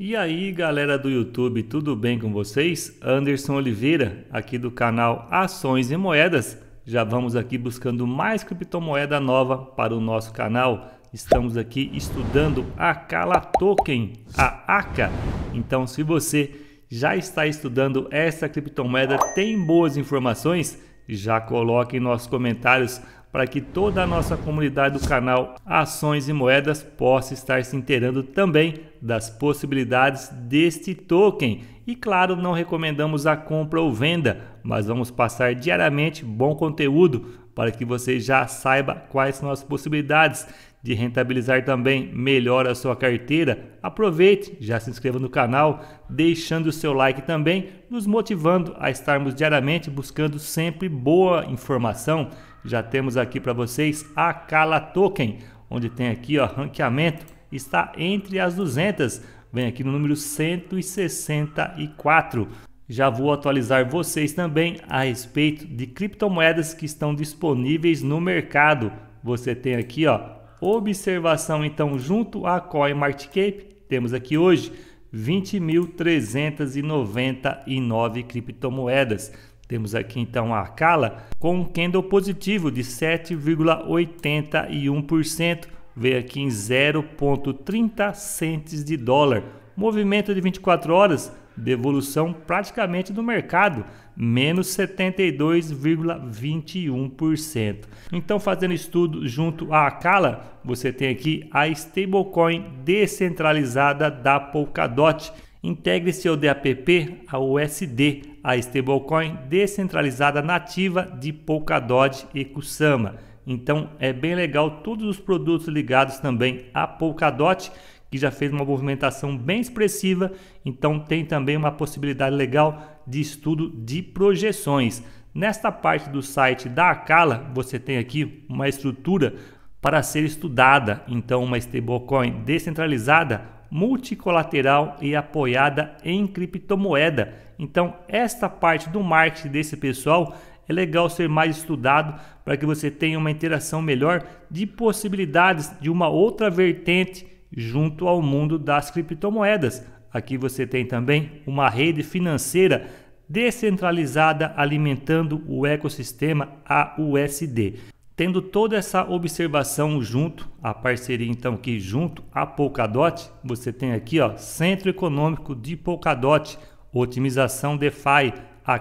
E aí, galera do YouTube, tudo bem com vocês? Anderson Oliveira, aqui do canal Ações e Moedas. Já vamos aqui buscando mais criptomoeda nova para o nosso canal. Estamos aqui estudando a Kala Token, a ACA. Então, se você já está estudando essa criptomoeda, tem boas informações, já coloque em nossos comentários para que toda a nossa comunidade do canal Ações e Moedas possa estar se inteirando também das possibilidades deste token. E claro, não recomendamos a compra ou venda, mas vamos passar diariamente bom conteúdo para que você já saiba quais são as possibilidades de rentabilizar também melhor a sua carteira, aproveite, já se inscreva no canal, deixando o seu like também, nos motivando a estarmos diariamente buscando sempre boa informação já temos aqui para vocês a Kala Token, onde tem aqui ó, ranqueamento, está entre as 200, vem aqui no número 164. Já vou atualizar vocês também a respeito de criptomoedas que estão disponíveis no mercado. Você tem aqui, ó, observação então junto a CoinMarketCap, temos aqui hoje 20.399 criptomoedas. Temos aqui então a Cala com um candle positivo de 7,81%, veio aqui em 0,30 centes de dólar. Movimento de 24 horas, devolução praticamente do mercado, menos 72,21%. Então, fazendo estudo junto à Kala você tem aqui a stablecoin descentralizada da Polkadot. Integre seu DAPP ao USD a stablecoin descentralizada nativa de Polkadot e Kusama. Então é bem legal todos os produtos ligados também a Polkadot, que já fez uma movimentação bem expressiva, então tem também uma possibilidade legal de estudo de projeções. Nesta parte do site da Acala, você tem aqui uma estrutura para ser estudada, então uma stablecoin descentralizada multicolateral e apoiada em criptomoeda. Então, esta parte do marketing desse pessoal é legal ser mais estudado para que você tenha uma interação melhor de possibilidades de uma outra vertente junto ao mundo das criptomoedas. Aqui você tem também uma rede financeira descentralizada alimentando o ecossistema AUSD. Tendo toda essa observação junto, a parceria então que junto a Polkadot, você tem aqui ó, Centro Econômico de Polkadot, otimização DeFi,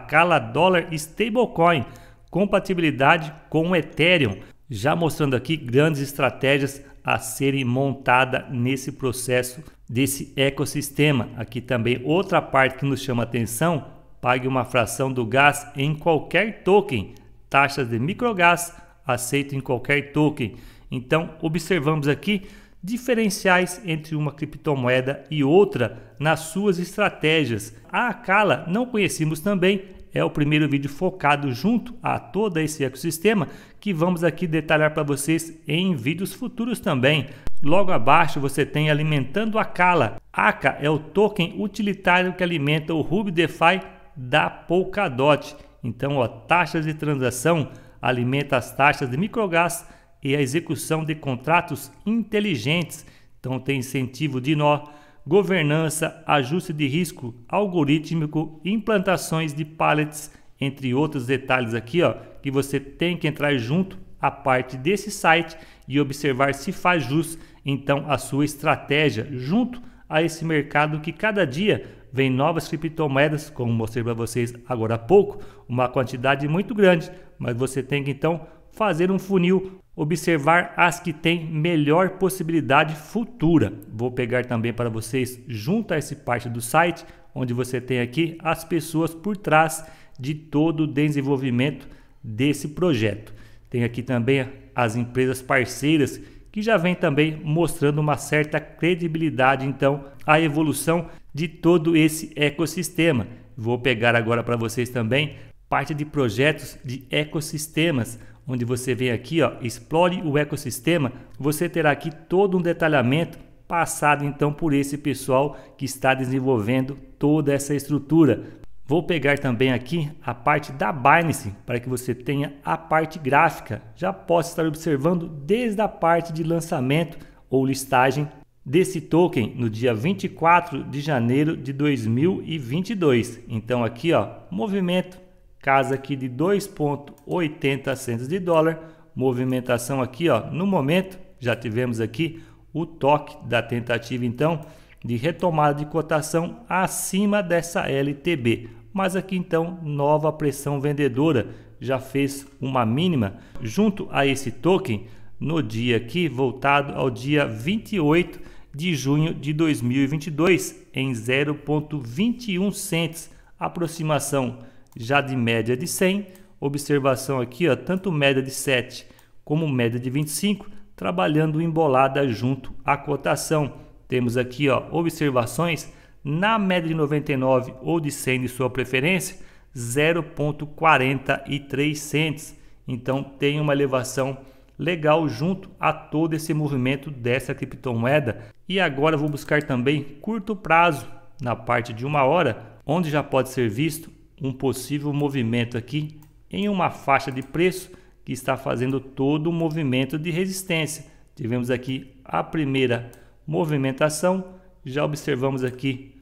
cala Dollar Stablecoin, compatibilidade com o Ethereum, já mostrando aqui grandes estratégias a serem montadas nesse processo desse ecossistema. Aqui também outra parte que nos chama atenção, pague uma fração do gás em qualquer token, taxas de microgás, aceito em qualquer token. Então, observamos aqui diferenciais entre uma criptomoeda e outra nas suas estratégias. A Acala não conhecemos também, é o primeiro vídeo focado junto a todo esse ecossistema que vamos aqui detalhar para vocês em vídeos futuros também. Logo abaixo você tem Alimentando a Cala. ACA é o token utilitário que alimenta o Ruby DeFi da Polkadot. Então, ó, taxas de transação alimenta as taxas de microgás e a execução de contratos inteligentes. Então tem incentivo de nó, governança, ajuste de risco algorítmico, implantações de pallets, entre outros detalhes aqui, ó, que você tem que entrar junto à parte desse site e observar se faz jus então a sua estratégia junto a esse mercado que cada dia vem novas criptomoedas, como mostrei para vocês agora há pouco, uma quantidade muito grande mas você tem que então fazer um funil, observar as que têm melhor possibilidade futura. Vou pegar também para vocês junto a essa parte do site, onde você tem aqui as pessoas por trás de todo o desenvolvimento desse projeto. Tem aqui também as empresas parceiras que já vem também mostrando uma certa credibilidade então a evolução de todo esse ecossistema. Vou pegar agora para vocês também parte de projetos de ecossistemas, onde você vem aqui, ó, explore o ecossistema, você terá aqui todo um detalhamento passado então por esse pessoal que está desenvolvendo toda essa estrutura. Vou pegar também aqui a parte da Binance para que você tenha a parte gráfica. Já posso estar observando desde a parte de lançamento ou listagem desse token no dia 24 de janeiro de 2022. Então aqui, ó, movimento casa aqui de 2,80 centos de dólar, movimentação aqui, ó, no momento já tivemos aqui o toque da tentativa então de retomada de cotação acima dessa LTB, mas aqui então nova pressão vendedora já fez uma mínima junto a esse token no dia aqui voltado ao dia 28 de junho de 2022 em 0.21 centos, aproximação já de média de 100. Observação aqui, ó, tanto média de 7 como média de 25, trabalhando embolada junto à cotação. Temos aqui ó, observações na média de 99 ou de 100 de sua preferência, 0,43 centes. Então tem uma elevação legal junto a todo esse movimento dessa criptomoeda. E agora vou buscar também curto prazo na parte de uma hora, onde já pode ser visto um possível movimento aqui em uma faixa de preço que está fazendo todo o movimento de resistência. Tivemos aqui a primeira movimentação, já observamos aqui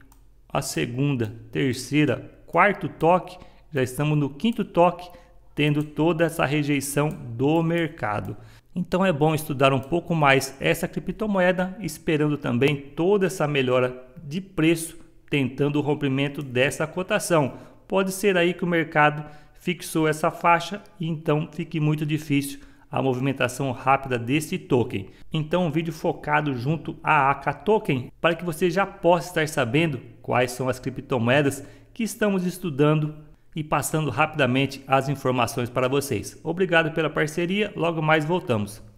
a segunda, terceira, quarto toque, já estamos no quinto toque, tendo toda essa rejeição do mercado. Então é bom estudar um pouco mais essa criptomoeda, esperando também toda essa melhora de preço, tentando o rompimento dessa cotação pode ser aí que o mercado fixou essa faixa e então fique muito difícil a movimentação rápida desse token. Então, um vídeo focado junto à ACA Token para que você já possa estar sabendo quais são as criptomoedas que estamos estudando e passando rapidamente as informações para vocês. Obrigado pela parceria, logo mais voltamos.